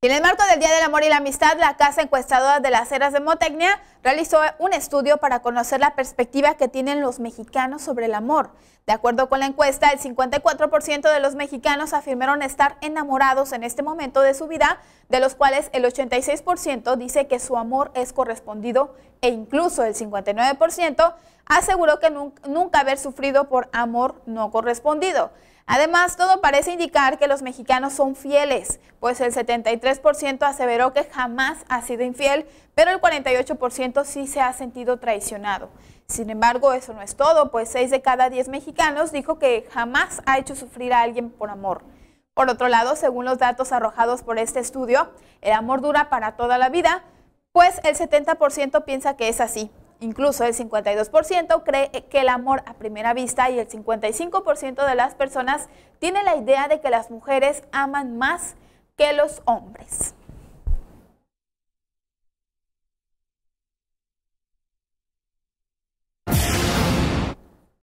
En el marco del Día del Amor y la Amistad, la Casa Encuestadora de las Heras de Motecnia realizó un estudio para conocer la perspectiva que tienen los mexicanos sobre el amor. De acuerdo con la encuesta, el 54% de los mexicanos afirmaron estar enamorados en este momento de su vida, de los cuales el 86% dice que su amor es correspondido e incluso el 59% aseguró que nunca haber sufrido por amor no correspondido. Además, todo parece indicar que los mexicanos son fieles, pues el 73% aseveró que jamás ha sido infiel, pero el 48% sí se ha sentido traicionado. Sin embargo, eso no es todo, pues 6 de cada 10 mexicanos dijo que jamás ha hecho sufrir a alguien por amor. Por otro lado, según los datos arrojados por este estudio, el amor dura para toda la vida, pues el 70% piensa que es así, Incluso el 52% cree que el amor a primera vista y el 55% de las personas tiene la idea de que las mujeres aman más que los hombres.